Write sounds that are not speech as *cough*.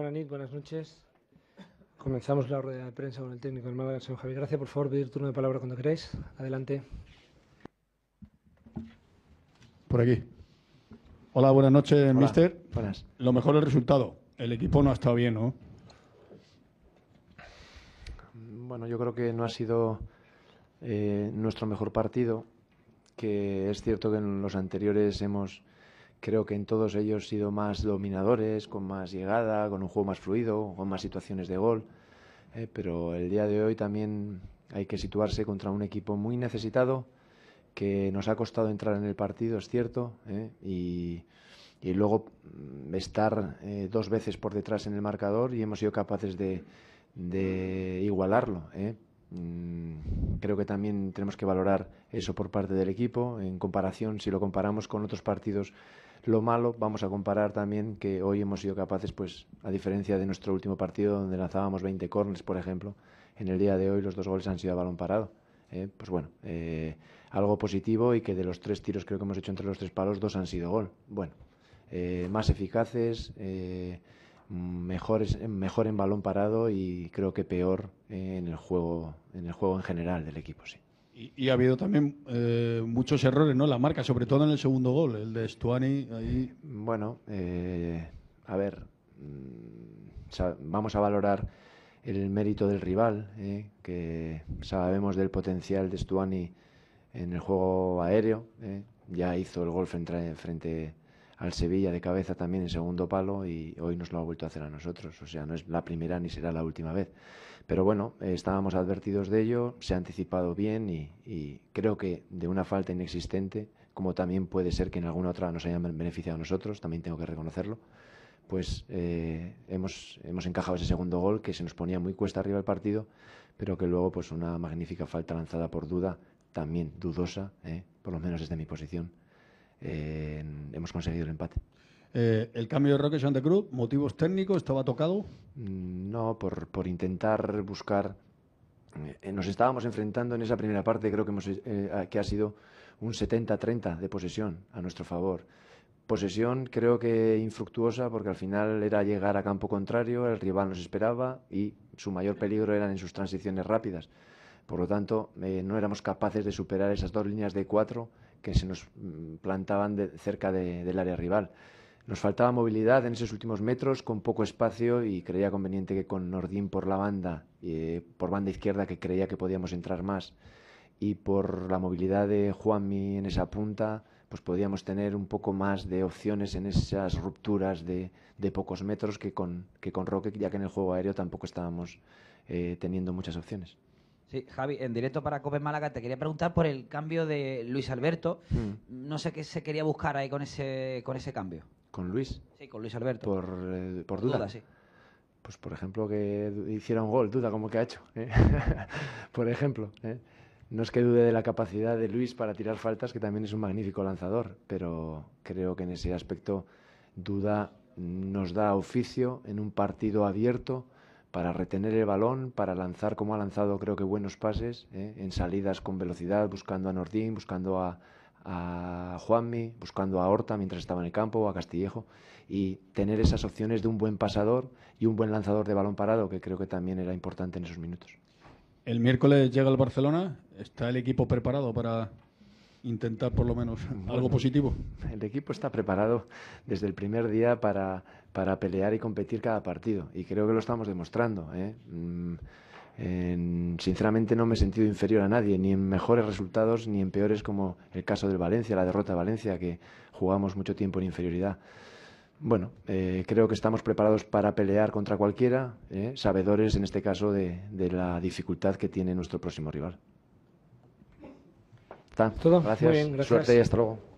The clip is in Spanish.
Buenas noches, Comenzamos la rueda de prensa con el técnico del Málaga, señor Javier Gracias. Por favor, pedir turno de palabra cuando queráis. Adelante. Por aquí. Hola, buenas noches, Hola. Buenas. Lo mejor el resultado. El equipo no ha estado bien, ¿no? Bueno, yo creo que no ha sido eh, nuestro mejor partido, que es cierto que en los anteriores hemos creo que en todos ellos he sido más dominadores, con más llegada, con un juego más fluido, con más situaciones de gol. Eh, pero el día de hoy también hay que situarse contra un equipo muy necesitado, que nos ha costado entrar en el partido, es cierto, eh, y, luego mm, estar eh, dos veces por detrás en el marcador y hemos sido capaces de, igualarlo. Mm, creo que también tenemos que valorar eso por parte del equipo en comparación, si lo comparamos con otros partidos lo malo, vamos a comparar también que hoy hemos sido capaces, pues a diferencia de nuestro último partido donde lanzábamos 20 corners, por ejemplo, en el día de hoy los dos goles han sido a balón parado. ¿eh? pues bueno, eh, algo positivo y que de los tres tiros creo que hemos hecho entre los tres palos, dos han sido gol. Bueno, eh, más eficaces, mejores, mejor en balón parado y creo que peor en el juego, en el juego en general del equipo, sí. Y, ha habido también eh, muchos errores, ¿no? La marca, sobre todo en el segundo gol, el de Stuani. Ahí... Bueno, eh, a ver, mm, vamos a valorar el mérito del rival, eh, que sabemos del potencial de Stuani en el juego aéreo. Ya hizo el gol frente, frente al Sevilla de cabeza también en segundo palo y hoy nos lo ha vuelto a hacer a nosotros. O sea, no es la primera ni será la última vez. Pero bueno, eh, estábamos advertidos de ello, se ha anticipado bien y, creo que de una falta inexistente, como también puede ser que en alguna otra nos hayan beneficiado a nosotros, también tengo que reconocerlo, pues eh, hemos, encajado ese segundo gol que se nos ponía muy cuesta arriba el partido, pero que luego pues una magnífica falta lanzada por duda, también dudosa, eh, por lo menos desde mi posición hemos conseguido el empate. Eh, ¿El cambio de Roque Santa Cruz, motivos técnicos, estaba tocado? Mm, no, por, intentar buscar... Eh, nos estábamos enfrentando en esa primera parte, creo que, hemos, eh, que ha sido un 70-30 de posesión a nuestro favor. Posesión creo que infructuosa porque al final era llegar a campo contrario, el rival nos esperaba y su mayor peligro eran en sus transiciones rápidas. Por lo tanto, eh, no éramos capaces de superar esas dos líneas de cuatro que se nos mm, plantaban cerca del área rival. Nos faltaba movilidad en esos últimos metros, con poco espacio, y creía conveniente que con Nordín por la banda, eh, por banda izquierda, que creía que podíamos entrar más, y por la movilidad de Juanmi en esa punta, pues podíamos tener un poco más de opciones en esas rupturas de, pocos metros que con, que con Roque, ya que en el juego aéreo tampoco estábamos eh, teniendo muchas opciones. Sí, Javi, en directo para Cope Málaga te quería preguntar por el cambio de Luis Alberto. Mm. No sé qué se quería buscar ahí con ese, con ese cambio. ¿Con Luis? Sí, con Luis Alberto. Por, eh, por duda. Pues por ejemplo que hiciera un gol, duda como que ha hecho. ¿eh? *laughs* por ejemplo. ¿eh? No es que dude de la capacidad de Luis para tirar faltas, que también es un magnífico lanzador, pero creo que en ese aspecto duda nos da oficio en un partido abierto para retener el balón, para lanzar como ha lanzado creo que buenos pases, ¿eh? en salidas con velocidad, buscando a Nordín, buscando a, a Juanmi, buscando a Horta mientras estaba en el campo, o a Castillejo, y tener esas opciones de un buen pasador y un buen lanzador de balón parado, que creo que también era importante en esos minutos. El miércoles llega el Barcelona, ¿está el equipo preparado para intentar por lo menos algo positivo. El equipo está preparado desde el primer día para, para pelear y competir cada partido y creo que lo estamos demostrando. ¿eh? Mm, sinceramente no me he sentido inferior a nadie, ni en mejores resultados ni en peores como el caso de Valencia, la derrota de Valencia, que jugamos mucho tiempo en inferioridad. Bueno, eh, creo que estamos preparados para pelear contra cualquiera, ¿eh? sabedores en este caso de la dificultad que tiene nuestro próximo rival está. Todo. Gracias. Muy bien, gracias. Suerte y hasta luego.